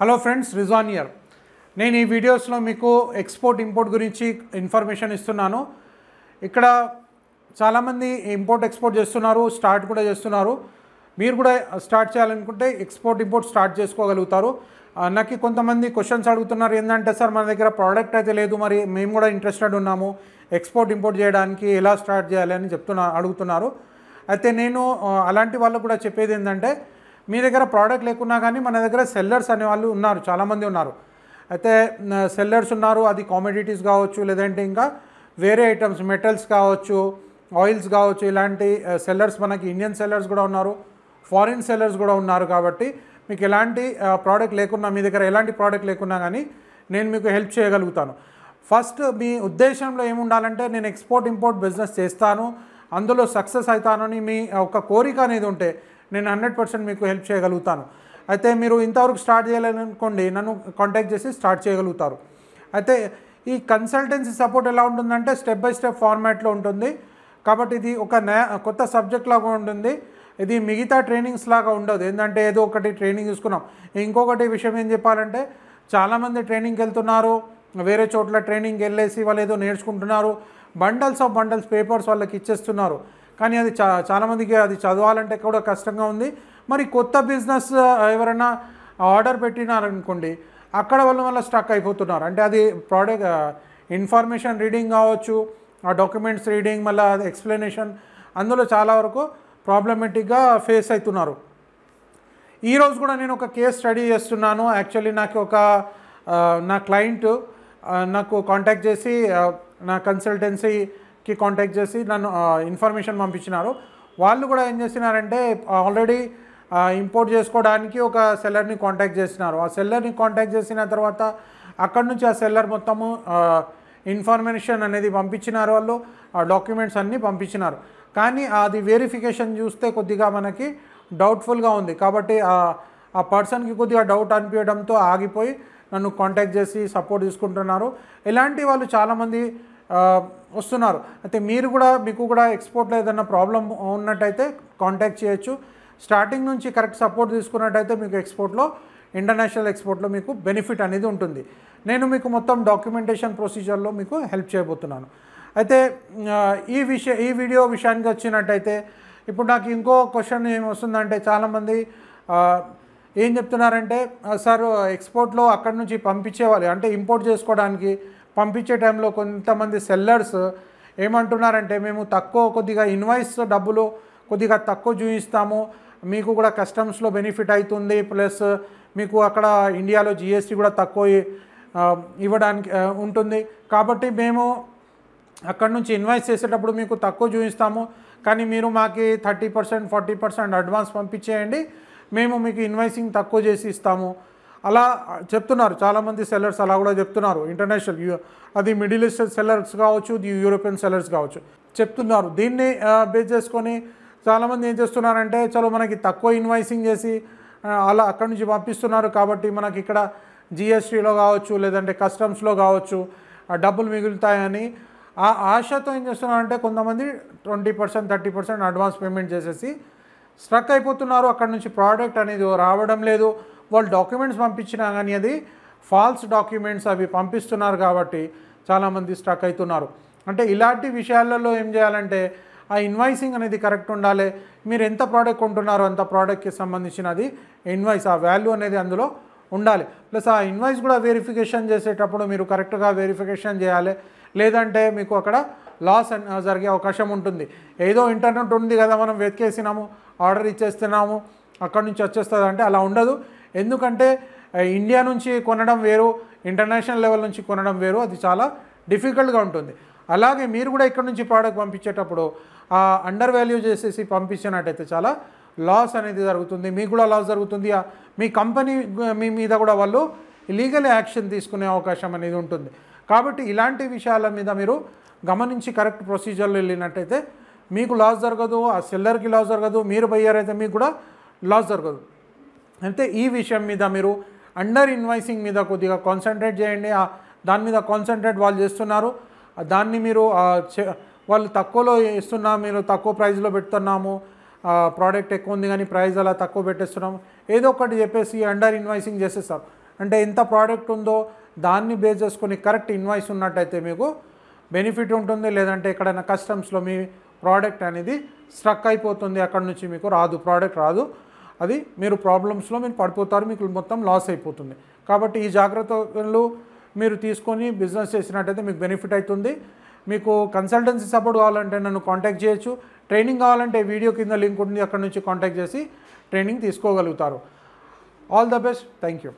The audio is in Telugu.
హలో ఫ్రెండ్స్ రిజానియర్ నేను ఈ వీడియోస్లో మీకు ఎక్స్పోర్ట్ ఇంపోర్ట్ గురించి ఇన్ఫర్మేషన్ ఇస్తున్నాను ఇక్కడ చాలామంది ఇంపోర్ట్ ఎక్స్పోర్ట్ చేస్తున్నారు స్టార్ట్ కూడా చేస్తున్నారు మీరు కూడా స్టార్ట్ చేయాలనుకుంటే ఎక్స్పోర్ట్ ఇంపోర్ట్ స్టార్ట్ చేసుకోగలుగుతారు నాకు కొంతమంది క్వశ్చన్స్ అడుగుతున్నారు ఏంటంటే సార్ మన దగ్గర ప్రోడక్ట్ అయితే లేదు మరి మేము కూడా ఇంట్రెస్టెడ్ ఉన్నాము ఎక్స్పోర్ట్ ఇంపోర్ట్ చేయడానికి ఎలా స్టార్ట్ చేయాలి అని చెప్తున్నా అడుగుతున్నారు అయితే నేను అలాంటి వాళ్ళకు కూడా చెప్పేది ఏంటంటే మీ దగ్గర ప్రోడక్ట్ లేకున్నా కానీ మన దగ్గర సెల్లర్స్ అనేవాళ్ళు ఉన్నారు చాలామంది ఉన్నారు అయితే సెల్లర్స్ ఉన్నారు అది కామోడిటీస్ కావచ్చు లేదంటే ఇంకా వేరే ఐటమ్స్ మెటల్స్ కావచ్చు ఆయిల్స్ కావచ్చు ఇలాంటి సెల్లర్స్ మనకి ఇండియన్ సెల్లర్స్ కూడా ఉన్నారు ఫారిన్ సెల్లర్స్ కూడా ఉన్నారు కాబట్టి మీకు ఎలాంటి ప్రోడక్ట్ లేకున్నా మీ దగ్గర ఎలాంటి ప్రోడక్ట్ లేకున్నా కానీ నేను మీకు హెల్ప్ చేయగలుగుతాను ఫస్ట్ మీ ఉద్దేశంలో ఏముండాలంటే నేను ఎక్స్పోర్ట్ ఇంపోర్ట్ బిజినెస్ చేస్తాను అందులో సక్సెస్ అవుతానని మీ ఒక కోరిక అనేది ఉంటే నేను హండ్రెడ్ పర్సెంట్ మీకు హెల్ప్ చేయగలుగుతాను అయితే మీరు ఇంతవరకు స్టార్ట్ చేయాలనుకోండి నన్ను కాంటాక్ట్ చేసి స్టార్ట్ చేయగలుగుతారు అయితే ఈ కన్సల్టెన్సీ సపోర్ట్ ఎలా ఉంటుందంటే స్టెప్ బై స్టెప్ ఫార్మాట్లో ఉంటుంది కాబట్టి ఇది ఒక కొత్త సబ్జెక్ట్ లాగా ఉంటుంది ఇది మిగతా ట్రైనింగ్స్ లాగా ఉండదు ఏంటంటే ఏదో ఒకటి ట్రైనింగ్ తీసుకున్నాం ఇంకొకటి విషయం ఏం చెప్పాలంటే చాలామంది ట్రైనింగ్కి వెళ్తున్నారు వేరే చోట్ల ట్రైనింగ్కి వెళ్ళేసి వాళ్ళు ఏదో నేర్చుకుంటున్నారు బండల్స్ ఆఫ్ బండల్స్ పేపర్స్ వాళ్ళకి ఇచ్చేస్తున్నారు కానీ అది చా చాలామందికి అది చదవాలంటే కూడా కష్టంగా ఉంది మరి కొత్త బిజినెస్ ఎవరైనా ఆర్డర్ పెట్టినారనుకోండి అక్కడ వల్ల వల్ల స్టక్ అయిపోతున్నారు అంటే అది ప్రోడక్ట్ ఇన్ఫర్మేషన్ రీడింగ్ కావచ్చు ఆ డాక్యుమెంట్స్ రీడింగ్ మళ్ళీ ఎక్స్ప్లెనేషన్ అందులో చాలా వరకు ప్రాబ్లమెటిక్గా ఫేస్ అవుతున్నారు ఈరోజు కూడా నేను ఒక కేస్ స్టడీ చేస్తున్నాను యాక్చువల్లీ నాకు ఒక నా క్లయింట్ నాకు కాంటాక్ట్ చేసి నా కన్సల్టెన్సీ కి కాంటాక్ట్ చేసి నన్ను ఇన్ఫర్మేషన్ పంపించినారు వాళ్ళు కూడా ఏం చేసినారంటే ఆల్రెడీ ఇంపోర్ట్ చేసుకోవడానికి ఒక సెల్లర్ని కాంటాక్ట్ చేసినారు ఆ సెల్లర్ని కాంటాక్ట్ చేసిన తర్వాత అక్కడ నుంచి ఆ సెల్లర్ మొత్తము ఇన్ఫర్మేషన్ అనేది పంపించినారు వాళ్ళు ఆ డాక్యుమెంట్స్ అన్నీ పంపించినారు కానీ అది వెరిఫికేషన్ చూస్తే కొద్దిగా మనకి డౌట్ఫుల్గా ఉంది కాబట్టి ఆ పర్సన్కి కొద్దిగా డౌట్ అనిపించడంతో ఆగిపోయి నన్ను కాంటాక్ట్ చేసి సపోర్ట్ తీసుకుంటున్నారు ఇలాంటి వాళ్ళు చాలామంది వస్తున్నారు అయితే మీరు కూడా మీకు కూడా ఎక్స్పోర్ట్లో ఏదైనా ప్రాబ్లం ఉన్నట్టయితే కాంటాక్ట్ చేయొచ్చు స్టార్టింగ్ నుంచి కరెక్ట్ సపోర్ట్ తీసుకున్నట్టయితే మీకు ఎక్స్పోర్ట్లో ఇంటర్నేషనల్ ఎక్స్పోర్ట్లో మీకు బెనిఫిట్ అనేది ఉంటుంది నేను మీకు మొత్తం డాక్యుమెంటేషన్ ప్రొసీజర్లో మీకు హెల్ప్ చేయబోతున్నాను అయితే ఈ విషయ ఈ వీడియో విషయానికి వచ్చినట్టయితే ఇప్పుడు నాకు ఇంకో క్వశ్చన్ ఏమొస్తుందంటే చాలామంది ఏం చెప్తున్నారంటే సార్ ఎక్స్పోర్ట్లో అక్కడి నుంచి వాళ్ళు అంటే ఇంపోర్ట్ చేసుకోవడానికి పంపించే టైంలో కొంతమంది సెల్లర్స్ ఏమంటున్నారంటే మేము తక్కువ కొద్దిగా ఇన్వాయిస్ డబ్బులు కొద్దిగా తక్కువ చూపిస్తాము మీకు కూడా కస్టమ్స్లో బెనిఫిట్ అవుతుంది ప్లస్ మీకు అక్కడ ఇండియాలో జిఎస్టీ కూడా తక్కువ ఇవ్వడానికి ఉంటుంది కాబట్టి మేము అక్కడ నుంచి ఇన్వాయిస్ చేసేటప్పుడు మీకు తక్కువ చూపిస్తాము కానీ మీరు మాకు thirty percent forty percent advance పంపించేయండి మేము మీకు ఇన్వాయిసింగ్ తక్కువ చేసి ఇస్తాము అలా చెప్తున్నారు చాలామంది సెల్లర్స్ అలా కూడా చెప్తున్నారు ఇంటర్నేషనల్ అది మిడిల్ ఈస్ట్ సెల్లర్స్ కావచ్చు యూరోపియన్ సెల్లర్స్ కావచ్చు చెప్తున్నారు దీన్ని బేస్ చేసుకొని చాలామంది ఏం చేస్తున్నారంటే చలో మనకి తక్కువ ఇన్వాయిసింగ్ చేసి అలా అక్కడి నుంచి పంపిస్తున్నారు కాబట్టి మనకి ఇక్కడ జిఎస్టీలో కావచ్చు లేదంటే కస్టమ్స్లో కావచ్చు డబ్బులు మిగులుతాయని ఆ ఆశతో ఏం చేస్తున్నారంటే కొంతమంది twenty percent thirty percent advance payment చేసేసి స్ట్రక్ అయిపోతున్నారు అక్కడ నుంచి ప్రోడక్ట్ అనేది రావడం లేదు వాళ్ళు డాక్యుమెంట్స్ పంపించినా కానీ అది ఫాల్స్ డాక్యుమెంట్స్ అవి పంపిస్తున్నారు కాబట్టి చాలామంది స్టక్ అవుతున్నారు అంటే ఇలాంటి విషయాలలో ఏం చేయాలంటే ఆ ఇన్వాయిసింగ్ అనేది కరెక్ట్ ఉండాలి మీరు ఎంత ప్రోడక్ట్ కొంటున్నారో అంత ప్రోడక్ట్కి సంబంధించినది ఇన్వాయిస్ ఆ వాల్యూ అనేది అందులో ఉండాలి ప్లస్ ఆ ఇన్వాయిస్ కూడా వెరిఫికేషన్ చేసేటప్పుడు మీరు కరెక్ట్గా వెరిఫికేషన్ చేయాలి లేదంటే మీకు అక్కడ లాస్ జరిగే అవకాశం ఉంటుంది ఏదో ఇంటర్నెట్ ఉంది కదా మనం వెతికేసినాము ఆర్డర్ ఇచ్చేస్తున్నాము అక్కడ నుంచి వచ్చేస్తుంది అంటే అలా ఉండదు ఎందుకంటే ఇండియా నుంచి కొనడం వేరు ఇంటర్నేషనల్ లెవెల్ నుంచి కొనడం వేరు అది చాలా డిఫికల్ట్గా ఉంటుంది అలాగే మీరు కూడా ఇక్కడ నుంచి ప్రోడక్ట్ పంపించేటప్పుడు ఆ అండర్ వాల్యూ చేసేసి పంపించినట్టయితే చాలా లాస్ అనేది జరుగుతుంది మీకు కూడా లాస్ జరుగుతుంది మీ కంపెనీ మీ మీద కూడా వాళ్ళు లీగల్ యాక్షన్ తీసుకునే అవకాశం అనేది ఉంటుంది కాబట్టి ఇలాంటి విషయాల మీద మీరు గమనించి కరెక్ట్ ప్రొసీజర్లు వెళ్ళినట్టయితే మీకు లాస్ జరగదు ఆ సెల్లర్కి లాస్ జరగదు మీరు బయ్యారైతే మీకు కూడా లాస్ జరగదు అయితే ఈ విషయం మీద మీరు అండర్ ఇన్వాయిసింగ్ మీద కొద్దిగా కాన్సన్ట్రేట్ చేయండి దాని మీద కాన్సన్ట్రేట్ వాళ్ళు చేస్తున్నారు దాన్ని మీరు వాళ్ళు తక్కువలో ఇస్తున్నా మీరు తక్కువ ప్రైస్లో పెడుతున్నాము ప్రోడక్ట్ ఎక్కువ ఉంది కానీ ప్రైస్ అలా తక్కువ పెట్టేస్తున్నాము ఏదో ఒకటి చెప్పేసి అండర్ ఇన్వాయిసింగ్ చేసేస్తారు అంటే ఎంత ప్రోడక్ట్ ఉందో దాన్ని బేస్ చేసుకొని కరెక్ట్ ఇన్వాయిస్ ఉన్నట్టయితే మీకు బెనిఫిట్ ఉంటుంది లేదంటే ఎక్కడైనా కస్టమ్స్లో మీ ప్రోడక్ట్ అనేది స్ట్రక్ అయిపోతుంది అక్కడ నుంచి మీకు రాదు ప్రోడక్ట్ రాదు అది మీరు ప్రాబ్లమ్స్లో మీరు పడిపోతారు మీకు మొత్తం లాస్ అయిపోతుంది కాబట్టి ఈ జాగ్రత్తలు మీరు తీసుకొని బిజినెస్ చేసినట్టయితే మీకు బెనిఫిట్ అవుతుంది మీకు కన్సల్టెన్సీ సపోర్ట్ కావాలంటే నన్ను కాంటాక్ట్ చేయొచ్చు ట్రైనింగ్ కావాలంటే వీడియో కింద లింక్ ఉంటుంది అక్కడ నుంచి కాంటాక్ట్ చేసి ట్రైనింగ్ తీసుకోగలుగుతారు all the best thank you